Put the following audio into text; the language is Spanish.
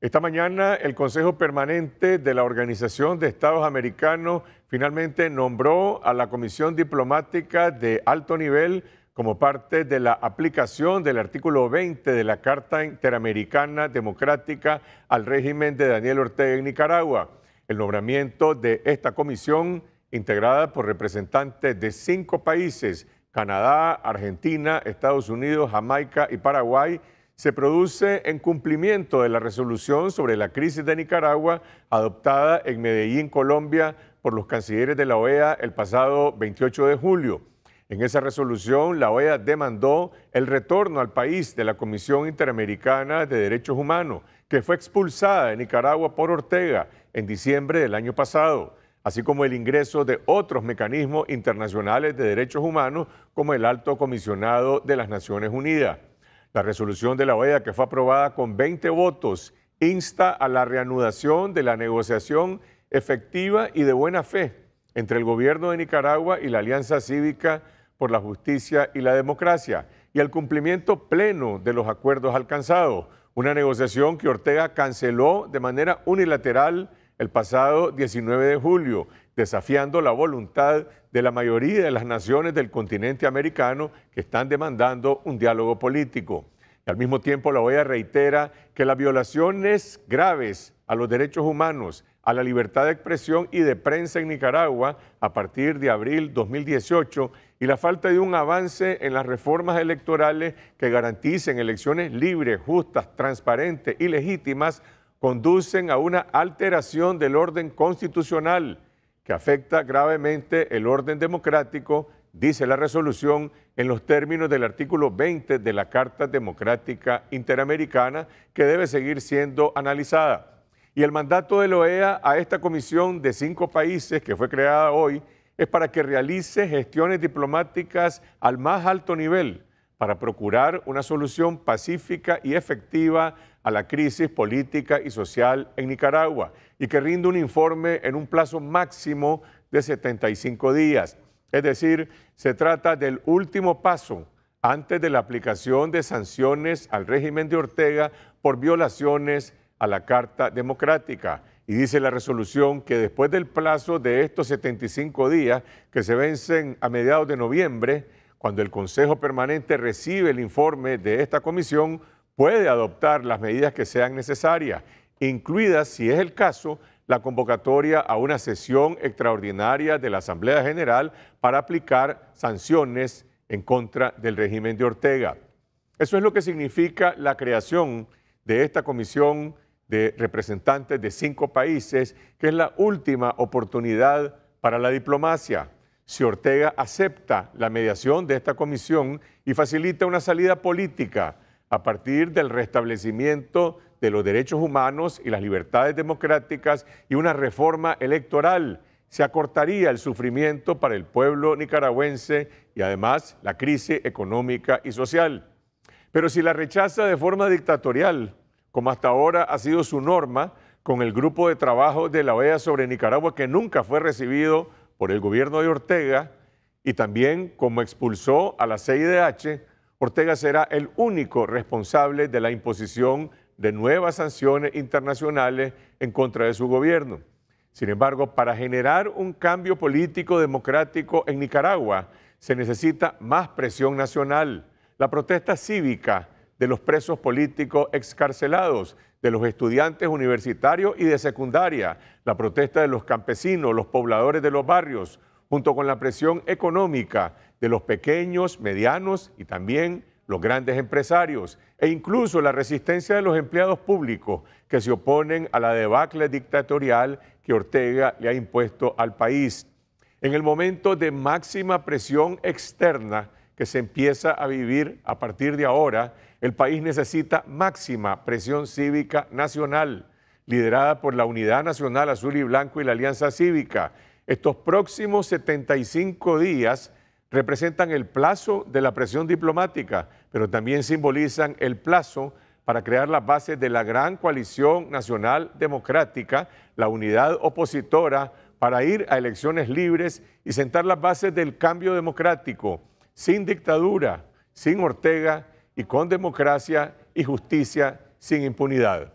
Esta mañana el Consejo Permanente de la Organización de Estados Americanos finalmente nombró a la Comisión Diplomática de Alto Nivel como parte de la aplicación del artículo 20 de la Carta Interamericana Democrática al régimen de Daniel Ortega en Nicaragua. El nombramiento de esta comisión, integrada por representantes de cinco países, Canadá, Argentina, Estados Unidos, Jamaica y Paraguay, se produce en cumplimiento de la resolución sobre la crisis de Nicaragua adoptada en Medellín, Colombia, por los cancilleres de la OEA el pasado 28 de julio. En esa resolución, la OEA demandó el retorno al país de la Comisión Interamericana de Derechos Humanos, que fue expulsada de Nicaragua por Ortega en diciembre del año pasado, así como el ingreso de otros mecanismos internacionales de derechos humanos como el Alto Comisionado de las Naciones Unidas. La resolución de la OEA, que fue aprobada con 20 votos, insta a la reanudación de la negociación efectiva y de buena fe entre el gobierno de Nicaragua y la Alianza Cívica por la Justicia y la Democracia y al cumplimiento pleno de los acuerdos alcanzados, una negociación que Ortega canceló de manera unilateral el pasado 19 de julio desafiando la voluntad de la mayoría de las naciones del continente americano que están demandando un diálogo político. Y al mismo tiempo, la OEA reitera que las violaciones graves a los derechos humanos, a la libertad de expresión y de prensa en Nicaragua a partir de abril 2018 y la falta de un avance en las reformas electorales que garanticen elecciones libres, justas, transparentes y legítimas conducen a una alteración del orden constitucional que afecta gravemente el orden democrático, dice la resolución, en los términos del artículo 20 de la Carta Democrática Interamericana, que debe seguir siendo analizada. Y el mandato de la OEA a esta comisión de cinco países que fue creada hoy es para que realice gestiones diplomáticas al más alto nivel para procurar una solución pacífica y efectiva a la crisis política y social en Nicaragua y que rinde un informe en un plazo máximo de 75 días. Es decir, se trata del último paso antes de la aplicación de sanciones al régimen de Ortega por violaciones a la Carta Democrática. Y dice la resolución que después del plazo de estos 75 días, que se vencen a mediados de noviembre, cuando el Consejo Permanente recibe el informe de esta comisión, puede adoptar las medidas que sean necesarias, incluidas, si es el caso, la convocatoria a una sesión extraordinaria de la Asamblea General para aplicar sanciones en contra del régimen de Ortega. Eso es lo que significa la creación de esta comisión de representantes de cinco países, que es la última oportunidad para la diplomacia si Ortega acepta la mediación de esta comisión y facilita una salida política a partir del restablecimiento de los derechos humanos y las libertades democráticas y una reforma electoral. Se acortaría el sufrimiento para el pueblo nicaragüense y además la crisis económica y social. Pero si la rechaza de forma dictatorial, como hasta ahora ha sido su norma, con el grupo de trabajo de la OEA sobre Nicaragua que nunca fue recibido por el gobierno de Ortega y también como expulsó a la CIDH, Ortega será el único responsable de la imposición de nuevas sanciones internacionales en contra de su gobierno. Sin embargo, para generar un cambio político democrático en Nicaragua se necesita más presión nacional, la protesta cívica, de los presos políticos excarcelados, de los estudiantes universitarios y de secundaria, la protesta de los campesinos, los pobladores de los barrios, junto con la presión económica de los pequeños, medianos y también los grandes empresarios, e incluso la resistencia de los empleados públicos que se oponen a la debacle dictatorial que Ortega le ha impuesto al país. En el momento de máxima presión externa, que se empieza a vivir a partir de ahora, el país necesita máxima presión cívica nacional, liderada por la Unidad Nacional Azul y Blanco y la Alianza Cívica. Estos próximos 75 días representan el plazo de la presión diplomática, pero también simbolizan el plazo para crear las bases de la gran coalición nacional democrática, la unidad opositora, para ir a elecciones libres y sentar las bases del cambio democrático sin dictadura, sin Ortega y con democracia y justicia sin impunidad.